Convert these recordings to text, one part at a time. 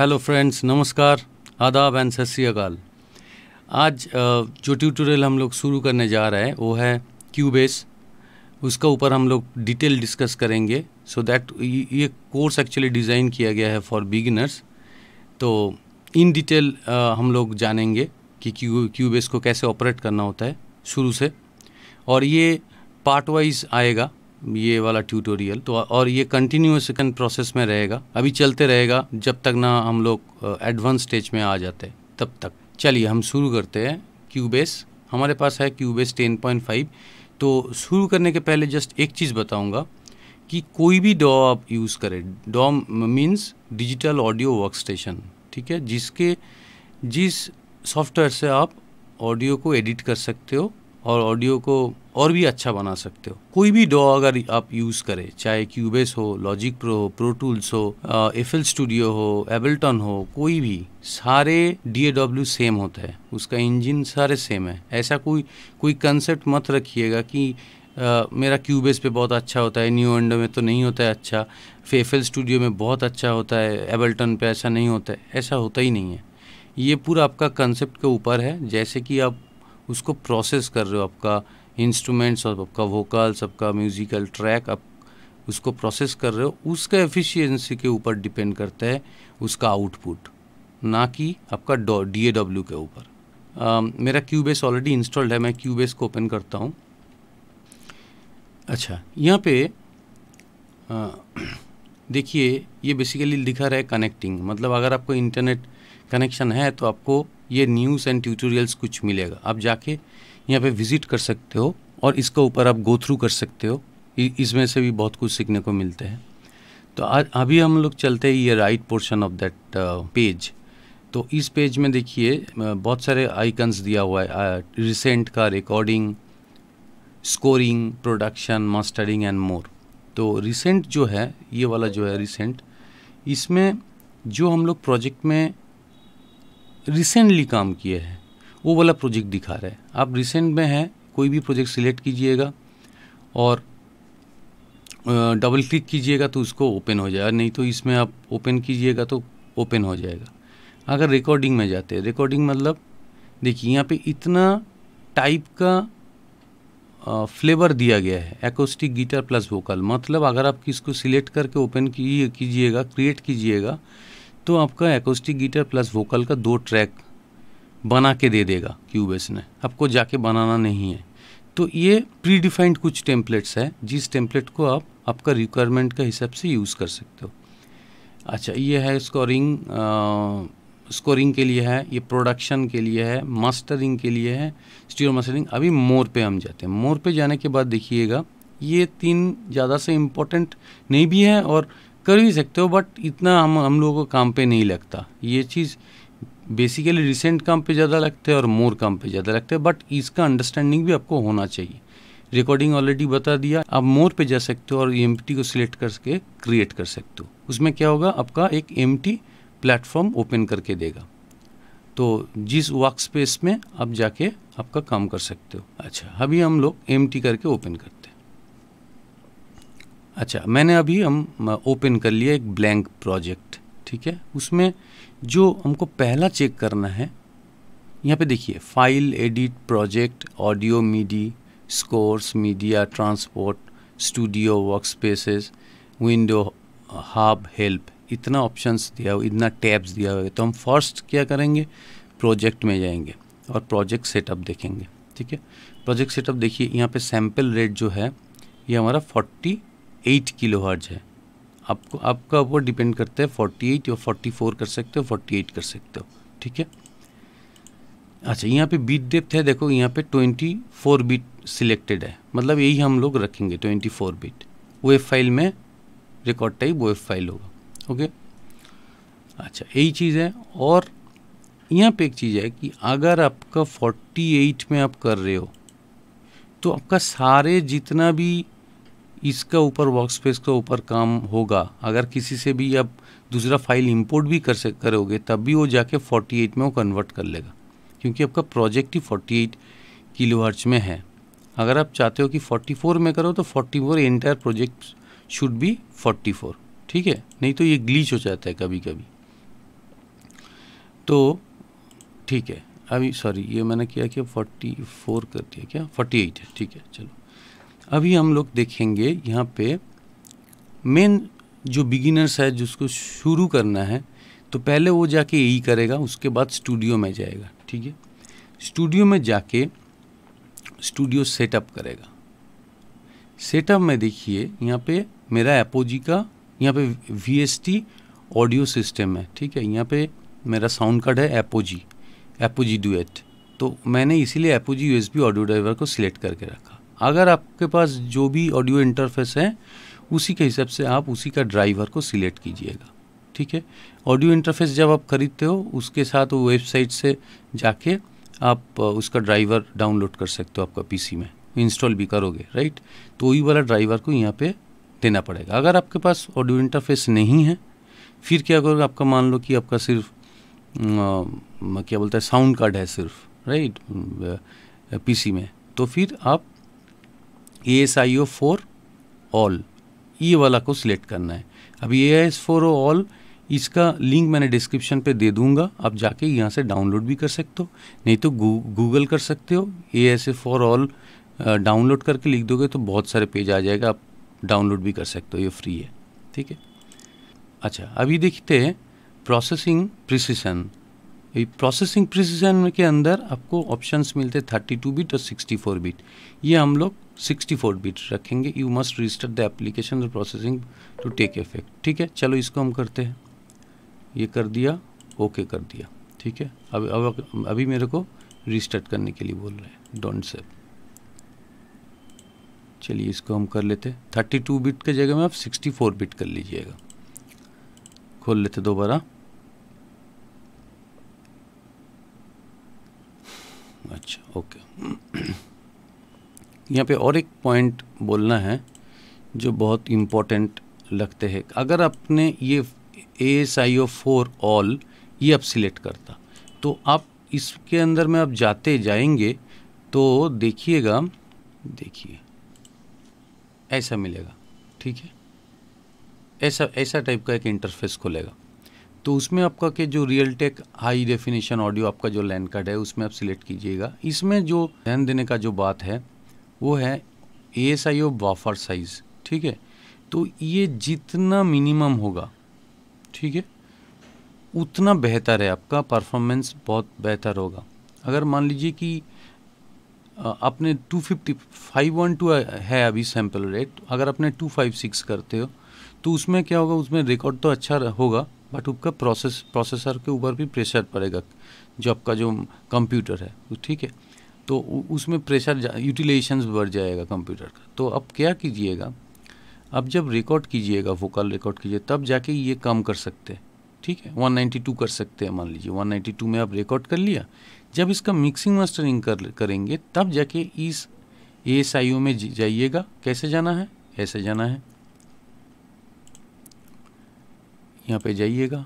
Hello friends नमस्कार आदाब and सत आज जो ट्यूटोरियल हम लोग शुरू करने जा रहे हैं वो है क्यूबेस उसका ऊपर हम लोग डिटेल डिस्कस करेंगे सो so दैट ये कोर्स एक्चुअली डिज़ाइन किया गया है फॉर बिगिनर्स तो इन डिटेल हम लोग जानेंगे कि क्यूबेस को कैसे ऑपरेट करना होता है शुरू से और ये पार्ट वाइज आएगा ये वाला ट्यूटोरियल तो और ये कंटिन्यूस प्रोसेस में रहेगा अभी चलते रहेगा जब तक ना हम लोग एडवांस स्टेज में आ जाते तब तक चलिए हम शुरू करते हैं क्यूबेस हमारे पास है क्यूबेस टेन पॉइंट फाइव तो शुरू करने के पहले जस्ट एक चीज़ बताऊँगा कि कोई भी डॉ आप यूज़ करें डॉ means digital audio work station ठीक है जिसके जिस सॉफ्टवेयर से आप ऑडियो को एडिट कर सकते हो और ऑडियो को और भी अच्छा बना सकते हो कोई भी डॉ अगर आप यूज़ करें चाहे क्यूबेस हो लॉजिक प्रो हो प्रो टूल्स हो एफएल स्टूडियो हो एबल्टन हो कोई भी सारे डी सेम होता है उसका इंजन सारे सेम है ऐसा कोई कोई कंसेप्ट मत रखिएगा कि Uh, मेरा क्यूबेस पे बहुत अच्छा होता है न्यू एंडो में तो नहीं होता है अच्छा फेफेल स्टूडियो में बहुत अच्छा होता है एबल्टन पे ऐसा नहीं होता है ऐसा होता ही नहीं है ये पूरा आपका कंसेप्ट के ऊपर है जैसे कि आप उसको प्रोसेस कर रहे हो आपका इंस्ट्रूमेंट्स और आपका वोकल सबका म्यूज़िकल ट्रैक आप उसको प्रोसेस कर रहे हो उसका एफिशिएंसी के ऊपर डिपेंड करता है उसका आउटपुट ना कि आपका डी ए डब्ल्यू के ऊपर uh, मेरा क्यूबेस ऑलरेडी इंस्टॉल्ड है मैं क्यूबेस को ओपन करता हूँ अच्छा यहाँ पे देखिए ये बेसिकली लिखा रहा है कनेक्टिंग मतलब अगर आपको इंटरनेट कनेक्शन है तो आपको ये न्यूज़ एंड ट्यूटोरियल्स कुछ मिलेगा आप जाके यहाँ पे विज़िट कर सकते हो और इसके ऊपर आप गो थ्रू कर सकते हो इसमें से भी बहुत कुछ सीखने को मिलते हैं तो आज अभी हम लोग चलते हैं ये right portion of that page तो इस पेज में देखिए बहुत सारे आइकन्स दिया हुआ है रिसेंट का recording scoring production mastering and more तो रिसेंट जो है ये वाला जो है रिसेंट इसमें जो हम लोग प्रोजेक्ट में रिसेंटली काम किए हैं वो वाला प्रोजेक्ट दिखा रहा है आप रिसेंट में हैं कोई भी प्रोजेक्ट सिलेक्ट कीजिएगा और डबल क्लिक कीजिएगा तो उसको ओपन हो जाएगा नहीं तो इसमें आप ओपन कीजिएगा तो ओपन हो जाएगा अगर रिकॉर्डिंग में जाते हैं रिकॉर्डिंग मतलब देखिए यहाँ पे इतना टाइप का फ्लेवर दिया गया है एकोस्टिक गिटार प्लस वोकल मतलब अगर आप किसको सिलेक्ट करके ओपन कीजिएगा क्रिएट कीजिएगा तो आपका एकोस्टिक गिटार प्लस वोकल का दो ट्रैक बना के दे देगा क्यूबेस ने आपको जाके बनाना नहीं है तो ये प्री डिफाइंड कुछ टेम्पलेट्स है जिस टेम्पलेट को आप आपका रिक्वायरमेंट के हिसाब से यूज़ कर सकते हो अच्छा ये है स्कोरिंग स्कोरिंग के लिए है ये प्रोडक्शन के लिए है मास्टरिंग के लिए है स्टीरो मास्टरिंग अभी मोर पे हम जाते हैं मोर पे जाने के बाद देखिएगा ये तीन ज़्यादा से इम्पोर्टेंट नहीं भी है और कर भी सकते हो बट इतना हम हम लोगों को काम पे नहीं लगता ये चीज़ बेसिकली रिसेंट काम पे ज़्यादा लगते हैं और मोर काम पे ज़्यादा लगते हैं बट इसका अंडरस्टैंडिंग भी आपको होना चाहिए रिकॉर्डिंग ऑलरेडी बता दिया आप मोर पे जा सकते हो और एम को सिलेक्ट करके क्रिएट कर सकते हो उसमें क्या होगा आपका एक एम प्लेटफॉर्म ओपन करके देगा तो जिस वर्क स्पेस में आप जाके आपका काम कर सकते हो अच्छा अभी हम लोग एम करके ओपन करते हैं अच्छा मैंने अभी हम ओपन कर लिया एक ब्लैंक प्रोजेक्ट ठीक है उसमें जो हमको पहला चेक करना है यहाँ पे देखिए file edit project audio MIDI scores media transport studio workspaces window hub help इतना ऑप्शंस दिया हुआ इतना टैब्स दिया हुआ है तो हम फर्स्ट क्या करेंगे प्रोजेक्ट में जाएंगे और प्रोजेक्ट सेटअप देखेंगे ठीक है प्रोजेक्ट सेटअप देखिए यहाँ पे सैम्पल रेट जो है ये हमारा 48 किलो हर्ज है आपको आपका ऊपर डिपेंड करता है फोर्टी एट या फोर्टी फोर कर सकते हो फोर्टी एट कर सकते हो ठीक है अच्छा यहाँ पे बीट डेप्थ है देखो यहाँ पे ट्वेंटी फोर बीट सिलेक्टेड है मतलब यही हम लोग रखेंगे twenty four bit F file में रिकॉर्ड टाइप एफ फाइल होगा ओके अच्छा यही चीज़ है और यहाँ पे एक चीज़ है कि अगर आपका 48 में आप कर रहे हो तो आपका सारे जितना भी इसका ऊपर वर्क स्पेस के ऊपर काम होगा अगर किसी से भी आप दूसरा फाइल इंपोर्ट भी कर सक करोगे तब भी वो जाके 48 में वो कन्वर्ट कर लेगा क्योंकि आपका प्रोजेक्ट ही 48 किलो हर्च में है अगर आप चाहते हो कि 44 में करो तो 44 four entire project should be 44 ठीक है नहीं तो ये ग्लीच हो जाता है कभी कभी तो ठीक है अभी सॉरी ये मैंने किया कि 44 कर दिया क्या 48 है ठीक है चलो अभी हम लोग देखेंगे यहाँ पे मेन जो बिगिनर्स है जिसको शुरू करना है तो पहले वो जाके यही करेगा उसके बाद स्टूडियो में जाएगा ठीक है स्टूडियो में जाके स्टूडियो सेटअप करेगा सेटअप में देखिए यहाँ पे मेरा एपोजी का यहाँ पे वी ऑडियो सिस्टम है ठीक है यहाँ पे मेरा साउंड कार्ड है एपोजी एपोजी डुएट तो मैंने इसीलिए एपोजी यूएसबी ऑडियो ड्राइवर को सिलेक्ट करके रखा अगर आपके पास जो भी ऑडियो इंटरफेस है उसी के हिसाब से आप उसी का ड्राइवर को सिलेक्ट कीजिएगा ठीक है ऑडियो इंटरफेस जब आप ख़रीदते हो उसके साथ वो वेबसाइट से जाके आप उसका ड्राइवर डाउनलोड कर सकते हो आपका पीसी में इंस्टॉल भी करोगे राइट तो वही वाला ड्राइवर को यहाँ पे देना पड़ेगा अगर आपके पास ऑडियो इंटरफेस नहीं है फिर क्या करोगे आपका मान लो कि आपका सिर्फ आ, क्या बोलते हैं साउंड कार्ड है सिर्फ राइट पीसी में तो फिर आप A S I O four all E वाला को सिलेक्ट करना है अब A I S four O all इसका लिंक मैंने डिस्क्रिप्शन पे दे दूंगा आप जाके यहाँ से डाउनलोड भी कर सकते हो नहीं तो गूगल कर सकते हो A S A for all download करके लिख दोगे तो बहुत सारे पेज आ जाएगा आप डाउनलोड भी कर सकते हो ये फ्री है ठीक है अच्छा अभी देखते हैं प्रोसेसिंग प्रिसिशन प्रोसेसिंग प्रिसीजन के अंदर आपको ऑप्शंस मिलते थर्टी टू बिट और सिक्सटी फोर बिट ये हम लोग सिक्सटी फोर बिट रखेंगे you must register the application और प्रोसेसिंग टू टेक इफेक्ट ठीक है चलो इसको हम करते हैं ये कर दिया ओके कर दिया ठीक है अब अब अभी मेरे को रिस्टार्ट करने के लिए बोल रहे हैं डोंट सेव चलिए इसको हम कर लेते थर्टी टू बिट के जगह में आप सिक्सटी फोर बिट कर लीजिएगा खोल लेते दोबारा अच्छा ओके यहाँ पे और एक पॉइंट बोलना है जो बहुत इम्पोर्टेंट लगते हैं अगर आपने ये A S I O four all ये आप सिलेक्ट करता तो आप इसके अंदर में आप जाते जाएंगे तो देखिएगा देखिए ऐसा मिलेगा ठीक है ऐसा ऐसा टाइप का एक इंटरफेस खुलेगा तो उसमें आपका के जो Realtek high definition audio आपका जो लैंड कार्ड है उसमें आप सिलेक्ट कीजिएगा इसमें जो ध्यान देने का जो बात है वो है A S I O buffer size ठीक है तो ये जितना मिनिमम होगा ठीक है उतना बेहतर है आपका परफॉर्मेंस बहुत बेहतर होगा अगर मान लीजिए कि आपने two fifty five one two है अभी सैम्पल रेट अगर आपने टू फाइव सिक्स करते हो तो उसमें क्या होगा उसमें रिकॉर्ड तो अच्छा होगा बट उसका प्रोसेस प्रोसेसर के ऊपर भी प्रेशर पड़ेगा जो आपका जो कंप्यूटर है तो ठीक है तो उसमें प्रेशर यूटिलाइजेशन बढ़ जाएगा कंप्यूटर का तो अब क्या कीजिएगा आप जब रिकॉर्ड कीजिएगा वोकल रिकॉर्ड कीजिए तब जाके ये कम कर सकते हैं ठीक है 192 कर सकते हैं मान लीजिए 192 में आप रिकॉर्ड कर लिया जब इसका मिक्सिंग मास्टरिंग कर करेंगे तब जाके इस ए में जाइएगा कैसे जाना है ऐसे जाना है यहाँ पे जाइएगा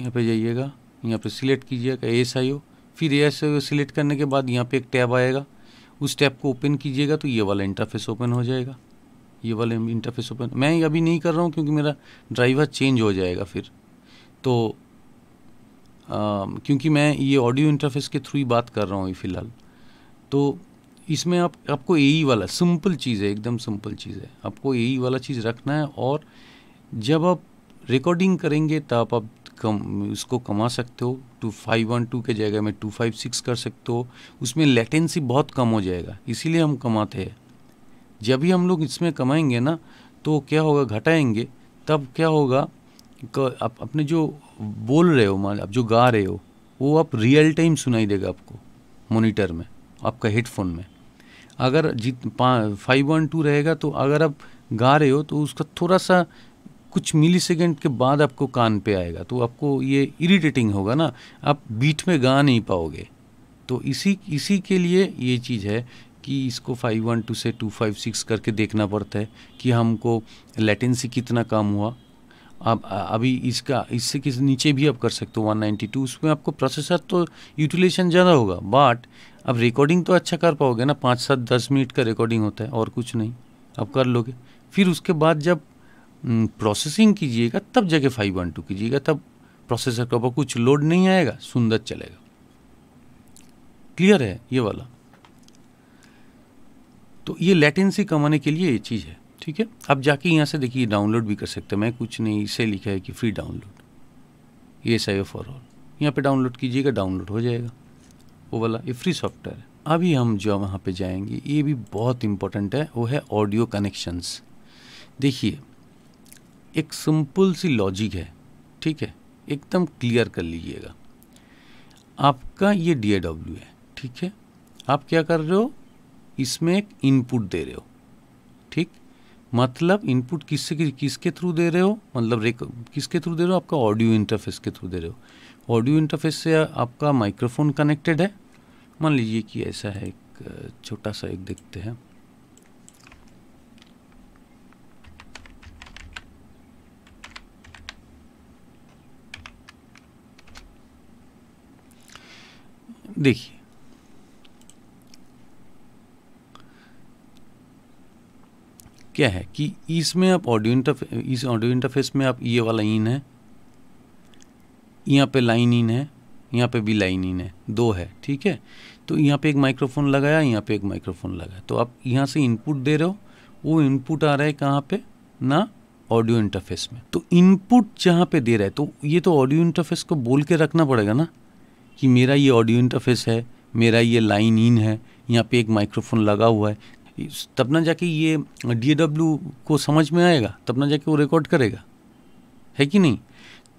यहाँ पे जाइएगा यहाँ पे सिलेक्ट कीजिएगा एस आई ओ फिर एस आई ओ सिलेक्ट करने के बाद यहाँ पे एक टैब आएगा उस टैब को ओपन कीजिएगा तो ये वाला इंटरफेस ओपन हो जाएगा ये वाला इंटरफेस ओपन मैं अभी नहीं कर रहा हूँ क्योंकि मेरा ड्राइवर चेंज हो जाएगा फिर तो आ, क्योंकि मैं ये ऑडियो इंटरफेस के थ्रू ही बात कर रहा हूँ अभी फिलहाल तो इसमें आप आपको ए वाला सिंपल चीज़ है एकदम सिंपल चीज़ है आपको ए वाला चीज़ रखना है और जब आप रिकॉर्डिंग करेंगे तब आप कम उसको कमा सकते हो टू फाइव वन टू के जगह में टू फाइव सिक्स कर सकते हो उसमें लेटेंसी बहुत कम हो जाएगा इसीलिए हम कमाते हैं जब भी हम लोग इसमें कमाएंगे ना तो क्या होगा घटाएंगे तब क्या होगा आप अपने जो बोल रहे हो मान आप जो गा रहे हो वो आप रियल टाइम सुनाई देगा आपको मोनीटर में आपका हेडफोन में अगर जीत फाइव वन टू रहेगा तो अगर आप गा रहे हो तो उसका थोड़ा सा कुछ मिली सेकेंड के बाद आपको कान पे आएगा तो आपको ये इरिटेटिंग होगा ना आप बीट में गा नहीं पाओगे तो इसी इसी के लिए ये चीज़ है कि इसको फाइव वन टू से टू फाइव सिक्स करके देखना पड़ता है कि हमको लेटेंसी कितना कम हुआ आप अभी इसका इससे किस नीचे भी आप कर सकते हो 192 उसमें आपको प्रोसेसर तो यूटिलाइजेशन ज़्यादा होगा बट अब रिकॉर्डिंग तो अच्छा कर पाओगे ना पाँच सात दस मिनट का रिकॉर्डिंग होता है और कुछ नहीं अब कर लोगे फिर उसके बाद जब प्रोसेसिंग हम्म, कीजिएगा तब जगह फाइव वन टू कीजिएगा तब प्रोसेसर के ऊपर कुछ लोड नहीं आएगा सुंदर चलेगा क्लियर है ये वाला तो ये लेटेंसी कमाने के लिए ये चीज़ है ठीक है अब जाके यहाँ से देखिए डाउनलोड भी कर सकते हैं मैं कुछ नहीं इसे लिखा है कि फ्री डाउनलोड ये सही फॉर ऑल यहाँ पे डाउनलोड कीजिएगा डाउनलोड हो जाएगा वो वाला ये फ्री सॉफ्टवेयर है अभी हम जो वहाँ पे जाएंगे ये भी बहुत इम्पोर्टेंट है वो है ऑडियो कनेक्शंस देखिए एक सिंपल सी लॉजिक है ठीक है एकदम क्लियर कर लीजिएगा आपका ये डी है ठीक है आप क्या कर रहे हो इसमें एक इनपुट दे रहे हो मतलब इनपुट किससे किसके थ्रू दे रहे हो मतलब किसके थ्रू दे रहे हो आपका ऑडियो इंटरफेस के थ्रू दे रहे हो ऑडियो इंटरफेस से आपका माइक्रोफोन कनेक्टेड है मान लीजिए कि ऐसा है एक छोटा सा एक देखते हैं देखिए क्या है कि इसमें आप ऑडियो इंटरफे इस ऑडियो इंटरफेस में आप ये वाला इन है यहाँ पे लाइन इन है यहाँ पे भी लाइन इन है दो है ठीक है तो यहाँ पे एक माइक्रोफोन लगाया यहाँ पे एक माइक्रोफोन लगाया तो आप यहाँ से इनपुट दे रहे हो वो इनपुट आ रहा है कहाँ पे ना ऑडियो इंटरफेस में तो इनपुट जहाँ पे दे रहा है तो ये तो ऑडियो इंटरफेस को बोल के रखना पड़ेगा ना कि मेरा ये ऑडियो इंटरफेस है मेरा ये लाइन इन है यहाँ पे एक माइक्रोफोन लगा हुआ है तब ना जाके ये डी को समझ में आएगा तब ना जाके वो रिकॉर्ड करेगा है कि नहीं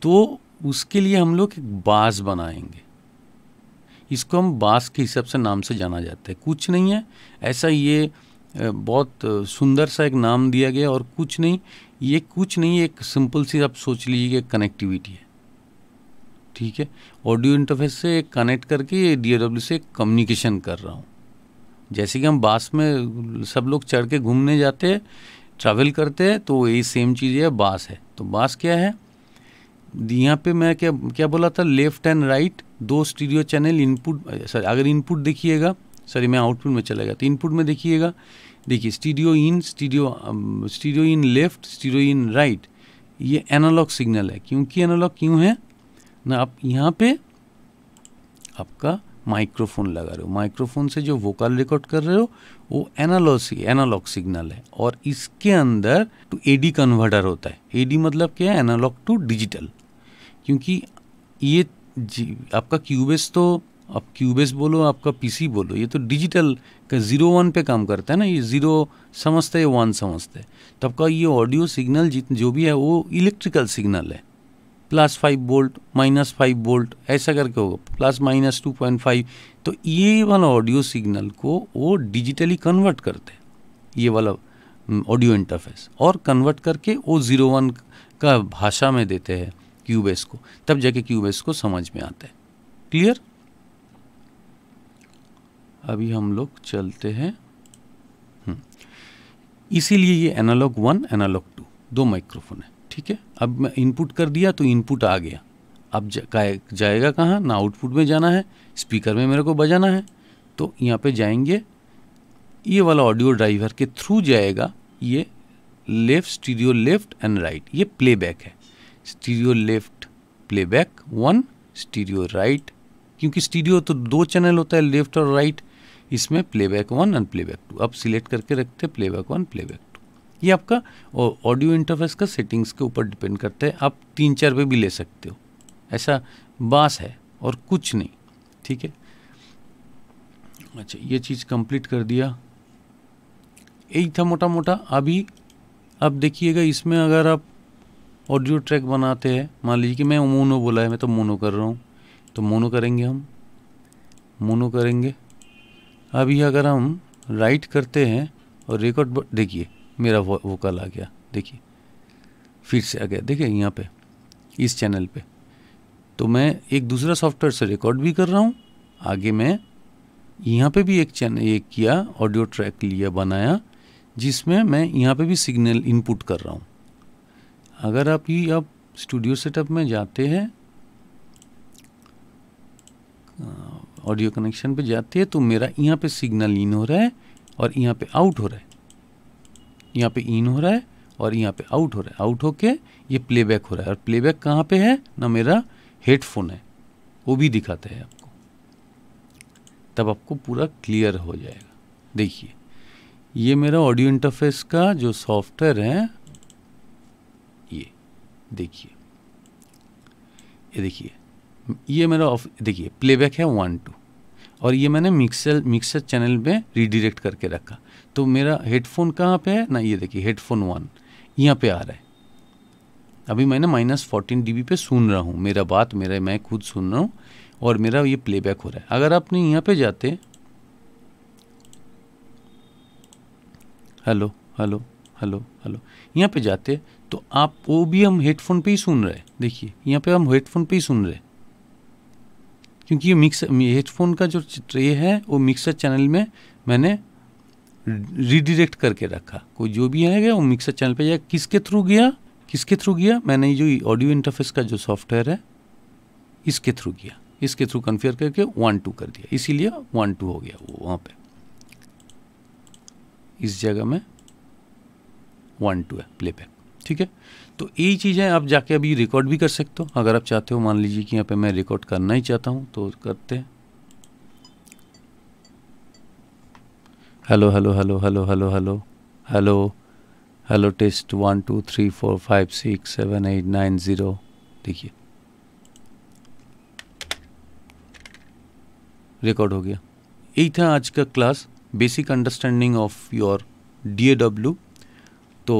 तो उसके लिए हम लोग एक बास बनाएंगे इसको हम बास के हिसाब से नाम से जाना जाता है कुछ नहीं है ऐसा ये बहुत सुंदर सा एक नाम दिया गया और कुछ नहीं ये कुछ नहीं एक सिंपल सी आप सोच लीजिए कनेक्टिविटी है ठीक है ऑडियो इंटरफेस से कनेक्ट करके डी से कम्युनिकेशन कर रहा हूँ जैसे कि हम बास में सब लोग चढ़ के घूमने जाते हैं ट्रैवल करते हैं तो यही सेम चीज़ है बास है तो बास क्या है यहाँ पे मैं क्या क्या बोला था लेफ्ट एंड राइट दो स्टीरियो चैनल इनपुट सॉरी अगर इनपुट देखिएगा सॉरी मैं आउटपुट में चला गया तो इनपुट में देखिएगा देखिए stereo in stereo stereo in left stereo in right ये एनालॉग सिग्नल है क्योंकि एनालॉग क्यों है ना आप यहाँ पे आपका माइक्रोफोन लगा रहे हो माइक्रोफोन से जो वोकल रिकॉर्ड कर रहे हो वो एनालॉसी एनालॉग सिग्नल है और इसके अंदर टू एडी कन्वर्टर होता है एडी मतलब क्या है एनालॉग टू डिजिटल क्योंकि ये आपका क्यूबेस तो आप क्यूबेस बोलो आपका पीसी बोलो ये तो डिजिटल का ज़ीरो वन पे काम करता है ना ये ज़ीरो समझते है वन समझते है तो आपका ये ऑडियो सिग्नल जित जो भी है वो इलेक्ट्रिकल सिग्नल है plus five volt minus five volt ऐसा करके होगा plus minus two point five तो ये वाला ऑडियो सिग्नल को वो डिजिटली कन्वर्ट करते हैं ये वाला ऑडियो इंटरफेस और कन्वर्ट करके वो ज़ीरो वन का भाषा में देते हैं क्यूबेस को तब जाके क्यूबेस को समझ में आता है क्लियर अभी हम लोग चलते हैं हम्म। इसीलिए ये एनालॉग वन एनालॉग टू दो माइक्रोफोन है ठीक है अब मैं इनपुट कर दिया तो इनपुट आ गया अब जा, जाएगा कहाँ ना आउटपुट में जाना है स्पीकर में मेरे को बजाना है तो यहाँ पे जाएंगे ये वाला ऑडियो ड्राइवर के थ्रू जाएगा ये left stereo left and right ये प्लेबैक है stereo left playback one stereo right क्योंकि स्टीरियो तो दो चैनल होता है लेफ्ट और राइट इसमें playback one and playback two अब सिलेक्ट करके रखते हैं प्लेबैक वन प्लेबैक ये आपका ऑडियो इंटरफेस का सेटिंग्स के ऊपर डिपेंड करता है आप तीन चार पे भी ले सकते हो ऐसा बास है और कुछ नहीं ठीक है अच्छा ये चीज़ कंप्लीट कर दिया यही था मोटा मोटा अभी अब देखिएगा इसमें अगर आप ऑडियो ट्रैक बनाते हैं मान लीजिए कि मैं मोनो बोला है मैं तो मोनो कर रहा हूँ तो मोनो करेंगे हम मोनो करेंगे अभी अगर हम राइट करते हैं और रिकॉर्ड देखिए मेरा वो वोकल आ गया देखिए फिर से आ गया देखिए यहाँ पे इस चैनल पे तो मैं एक दूसरा सॉफ्टवेयर से रिकॉर्ड भी कर रहा हूँ आगे मैं यहाँ पे भी एक चैनल एक किया ऑडियो ट्रैक लिया बनाया जिसमें मैं यहाँ पे भी सिग्नल इनपुट कर रहा हूँ अगर आप ये आप स्टूडियो सेटअप में जाते हैं ऑडियो हाँ, कनेक्शन पे जाते हैं तो मेरा यहाँ पे सिग्नल इन हो रहा है और यहाँ पे आउट हो रहा है यहाँ पे इन हो रहा है और यहाँ पे आउट हो रहा है आउट होके ये प्लेबैक हो रहा है और प्लेबैक कहाँ पे है ना मेरा हेडफोन है वो भी दिखाते हैं आपको तब आपको पूरा क्लियर हो जाएगा देखिए ये मेरा ऑडियो इंटरफेस का जो सॉफ्टवेयर है ये देखिए ये देखिए ये मेरा देखिए प्लेबैक है वन टू और ये मैंने मिक्सर मिक्सर चैनल में रिडिरेक्ट करके रखा तो मेरा हेडफोन कहाँ पे है ना ये देखिए हेडफोन वन यहाँ पे आ रहा है अभी मैंने माइनस फोर्टीन डी पे सुन रहा हूँ मेरा बात मेरा मैं खुद सुन रहा हूँ और मेरा ये प्लेबैक हो रहा है अगर आपने यहाँ पे जाते हेलो हेलो हेलो हेलो यहाँ पे जाते तो आप वो भी हम हेडफोन पे ही सुन रहे हैं देखिए यहाँ पे हम हेडफोन पे ही सुन रहे हैं क्योंकि ये मिक्सर हेडफोन का जो ट्रे है वो मिक्सर चैनल में मैंने रिडायरेक्ट करके रखा कोई जो भी आएगा वो मिक्सर चैनल पे जाएगा किसके थ्रू गया किसके थ्रू गया मैंने जो ऑडियो इंटरफेस का जो सॉफ्टवेयर है इसके थ्रू गया इसके थ्रू कन्फियर करके वन टू कर दिया इसीलिए वन टू हो गया वो वहाँ पे इस जगह में वन टू है प्लेबैक ठीक है तो यही चीज़ें आप जाके अभी रिकॉर्ड भी कर सकते हो अगर आप चाहते हो मान लीजिए कि यहाँ पे मैं रिकॉर्ड करना ही चाहता हूँ तो करते हैं hello hello hello hello hello hello hello hello test one two three four five six seven eight nine zero देखिए रिकॉर्ड हो गया यही था आज का class basic understanding of your D तो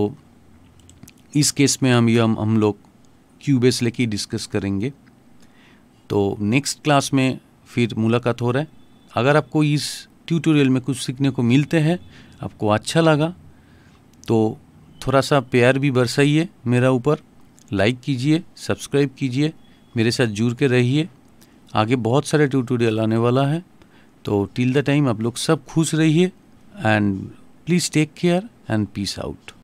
इस केस में हम ये हम हम लोग क्यूबेस लेके डिस्कस करेंगे तो नेक्स्ट क्लास में फिर मुलाकात हो रहा है अगर आपको इस ट्यूटोरियल में कुछ सीखने को मिलते हैं आपको अच्छा लगा तो थोड़ा सा प्यार भी बरसाइए मेरा ऊपर लाइक कीजिए सब्सक्राइब कीजिए मेरे साथ जुड़ के रहिए आगे बहुत सारे ट्यूटोरियल आने वाला है तो टिल द टाइम आप लोग सब खुश रहिए and please take care and peace out